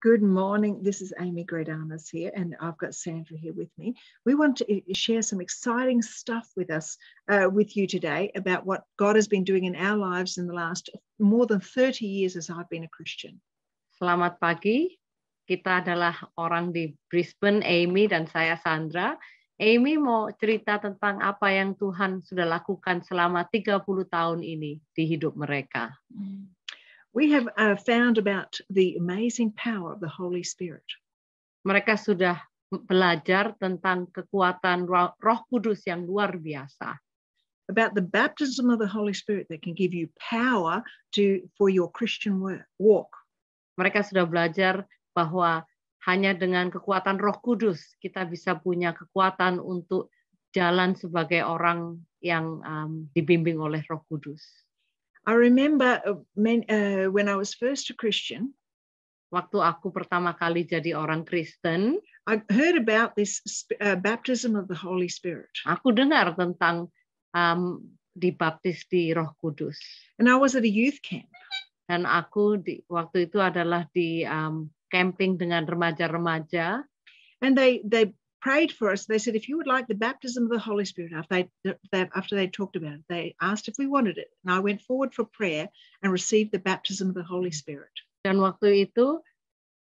Good morning. This is Amy Gredanas here, and I've got Sandra here with me. We want to eh, share some exciting stuff with us, uh, with you today about what God has been doing in our lives in the last more than 30 years as I've been a Christian. Selamat pagi. Kita adalah orang di Brisbane, Amy dan saya Sandra. Amy mau cerita tentang apa yang Tuhan sudah lakukan selama 30 tahun ini di hidup mereka. Hmm. we have uh, found about the amazing power of the Holy Spirit. Mereka sudah belajar tentang kekuatan roh, kudus yang luar biasa. About the baptism of the Holy Spirit that can give you power to for your Christian walk. Mereka sudah belajar bahwa hanya dengan kekuatan Roh Kudus kita bisa punya kekuatan untuk jalan sebagai orang yang um, dibimbing oleh Roh Kudus. I remember uh, uh, when I was first a Christian. Waktu aku pertama kali jadi orang Kristen, I heard about this uh, baptism of the Holy Spirit. Aku dengar tentang um, dibaptis di Roh Kudus. And I was at a youth camp. Dan aku di, waktu itu adalah di um, camping dengan remaja-remaja. And they they prayed for us. They said, if you would like the baptism of the Holy Spirit, after they, they, after they talked about it, they asked if we wanted it. And I went forward for prayer and received the baptism of the Holy Spirit. Dan waktu itu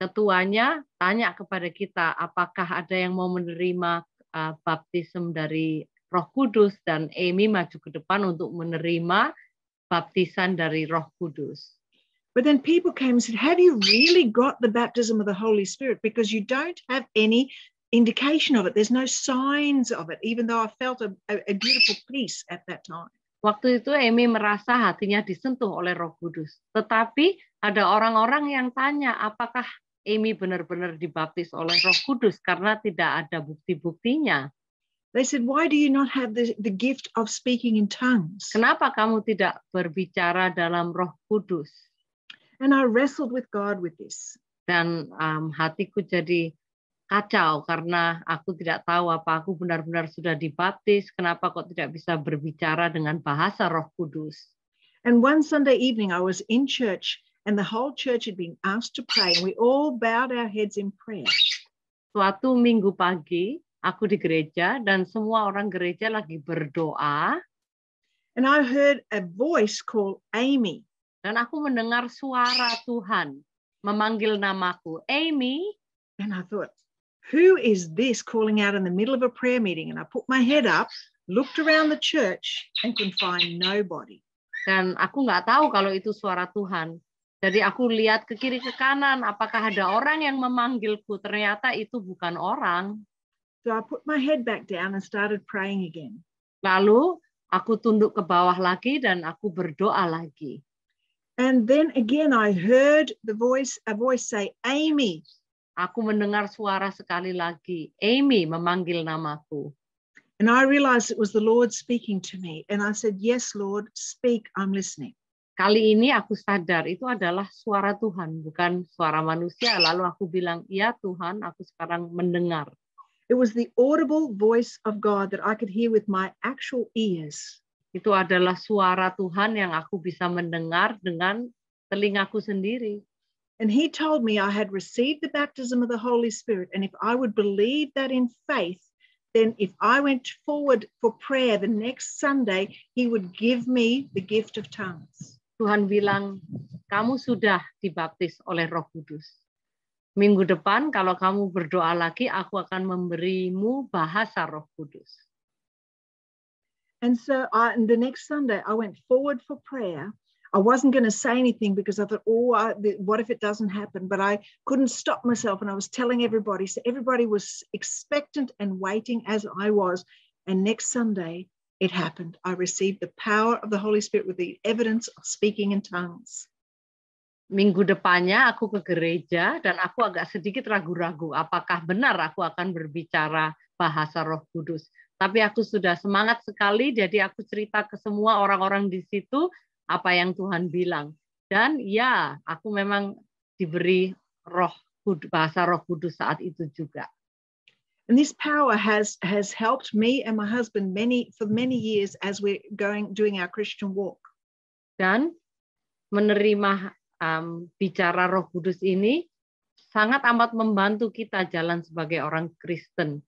ketuanya tanya kepada kita apakah ada yang mau menerima uh, baptism dari Roh Kudus dan Amy maju ke depan untuk menerima baptisan dari Roh Kudus. But then people came and said, Have you really got the baptism of the Holy Spirit? Because you don't have any indication of it. There's no signs of it, even though I felt a, a beautiful peace at that time. Waktu itu Amy merasa hatinya disentuh oleh Roh Kudus. Tetapi ada orang-orang yang tanya apakah Amy benar-benar dibaptis oleh Roh Kudus karena tidak ada bukti-buktinya. They said, why do you not have the, the gift of speaking in tongues? Kenapa kamu tidak berbicara dalam Roh Kudus? And I wrestled with God with this. Dan um, hatiku jadi kacau karena aku tidak tahu apa aku benar-benar sudah dibaptis, kenapa kok tidak bisa berbicara dengan bahasa Roh Kudus. And one Sunday evening I was in church and the whole church had been asked to pray and we all bowed our heads in prayer. Suatu minggu pagi aku di gereja dan semua orang gereja lagi berdoa. And I heard a voice call Amy. Dan aku mendengar suara Tuhan memanggil namaku, Amy. And I thought, Who is this calling out in the middle of a prayer meeting? And I put my head up, looked around the church, and can find nobody. Dan aku nggak tahu kalau itu suara Tuhan. Jadi aku lihat ke kiri ke kanan, apakah ada orang yang memanggilku? Ternyata itu bukan orang. So I put my head back down and started praying again. Lalu aku tunduk ke bawah lagi dan aku berdoa lagi. And then again I heard the voice a voice say, "Amy, Aku mendengar suara sekali lagi. Amy memanggil namaku. And I realized it was the Lord speaking to me. And I said, Yes, Lord, speak, I'm listening. Kali ini aku sadar itu adalah suara Tuhan, bukan suara manusia. Lalu aku bilang, ya Tuhan, aku sekarang mendengar." It was the audible voice of God that I could hear with my actual ears. Itu adalah suara Tuhan yang aku bisa mendengar dengan telingaku sendiri. And he told me I had received the baptism of the Holy Spirit. And if I would believe that in faith, then if I went forward for prayer the next Sunday, he would give me the gift of tongues. Tuhan bilang, kamu sudah dibaptis oleh Roh Kudus. Minggu depan kalau kamu berdoa lagi, aku akan memberimu bahasa Roh Kudus. And so I, and the next Sunday I went forward for prayer I wasn't going to say anything because I thought, oh, I, what if it doesn't happen? But I couldn't stop myself and I was telling everybody. So everybody was expectant and waiting as I was. And next Sunday, it happened. I received the power of the Holy Spirit with the evidence of speaking in tongues. Minggu depannya aku ke gereja dan aku agak sedikit ragu-ragu apakah benar aku akan berbicara bahasa Roh Kudus. Tapi aku sudah semangat sekali jadi aku cerita ke semua orang-orang di situ apa yang Tuhan bilang. Dan ya, aku memang diberi roh bahasa Roh Kudus saat itu juga. And this power has has helped me and my husband many for many years as we're going doing our Christian walk. Dan menerima um, bicara Roh Kudus ini sangat amat membantu kita jalan sebagai orang Kristen.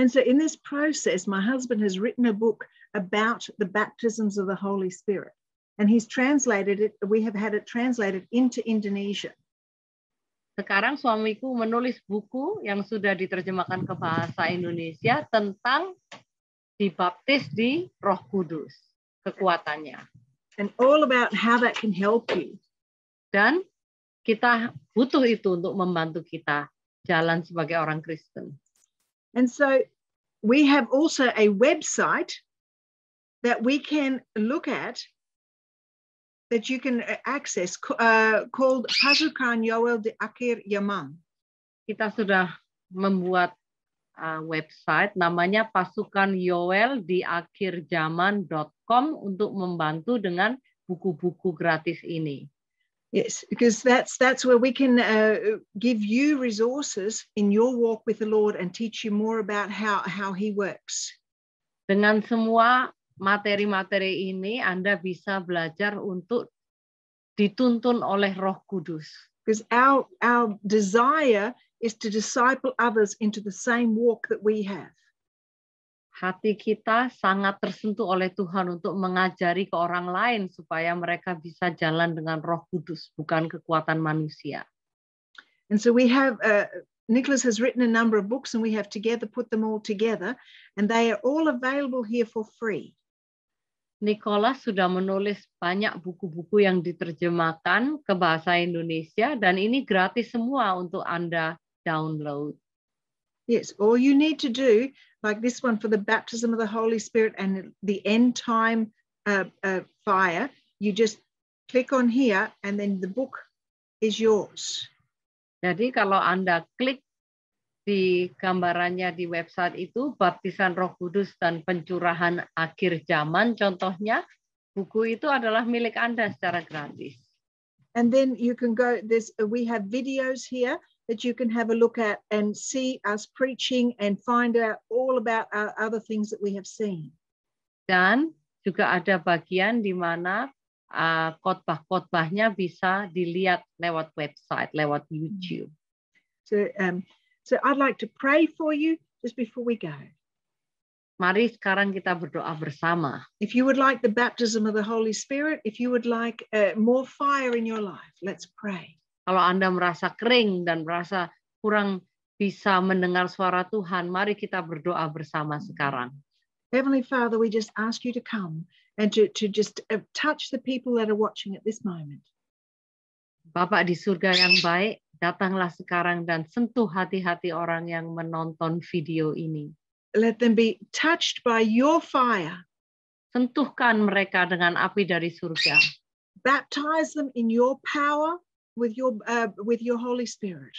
And so in this process my husband has written a book about the baptisms of the Holy Spirit. And he's translated it, we have had it translated into Sekarang suamiku menulis buku yang sudah diterjemahkan ke bahasa Indonesia tentang dibaptis di Roh Kudus, kekuatannya. And all about how that can help you. Dan kita butuh itu untuk membantu kita jalan sebagai orang Kristen. And so we have also a website that we can look at that you can uh, access uh, called Pasukan Yoel de Akhir Yaman. Kita sudah membuat uh, website namanya pasukan Yoel di akhir zaman.com untuk membantu dengan buku-buku gratis ini. Yes, because that's that's where we can uh, give you resources in your walk with the Lord and teach you more about how how He works. Dengan semua materi-materi ini Anda bisa belajar untuk dituntun oleh Roh Kudus. Because our our desire is to disciple others into the same walk that we have. Hati kita sangat tersentuh oleh Tuhan untuk mengajari ke orang lain supaya mereka bisa jalan dengan Roh Kudus, bukan kekuatan manusia. And so we have uh, Nicholas has written a number of books and we have together put them all together and they are all available here for free. Nicholas sudah menulis banyak buku-buku yang diterjemahkan ke bahasa Indonesia dan ini gratis semua untuk Anda download. Yes, all you need to do, like this one for the baptism of the Holy Spirit and the end time uh, uh, fire, you just click on here and then the book is yours. Jadi kalau Anda klik di gambarannya di website itu baptisan Roh Kudus dan pencurahan akhir zaman contohnya buku itu adalah milik Anda secara gratis. And then you can go this uh, we have videos here that you can have a look at and see us preaching and find out all about our other things that we have seen. Dan juga ada bagian di mana uh, khotbah-khotbahnya bisa dilihat lewat website, lewat YouTube. So um, So I'd like to pray for you just before we go. Mari sekarang kita berdoa bersama. If you would like the baptism of the Holy Spirit, if you would like uh, more fire in your life, let's pray. Kalau Anda merasa kering dan merasa kurang bisa mendengar suara Tuhan, mari kita berdoa bersama sekarang. Heavenly Father, we just ask you to come and to, to just uh, touch the people that are watching at this moment. Bapak di surga yang baik, Datanglah sekarang dan sentuh hati-hati orang yang menonton video ini. Let them be touched by your fire. Sentuhkan mereka dengan api dari surga. Baptize them in your power with your uh, with your Holy Spirit.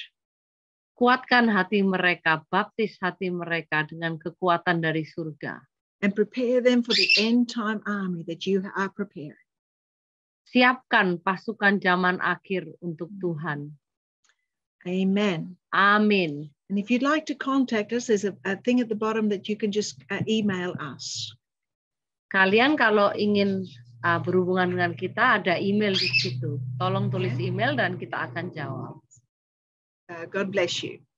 Kuatkan hati mereka, baptis hati mereka dengan kekuatan dari surga. And prepare them for the end time army that you are preparing. Siapkan pasukan zaman akhir untuk Tuhan. Amen. Amin. And if you'd like to contact us, there's a, a thing at the bottom that you can just uh, email us. Kalian kalau ingin uh, berhubungan dengan kita ada email di situ. Tolong tulis email dan kita akan jawab. Uh, God bless you.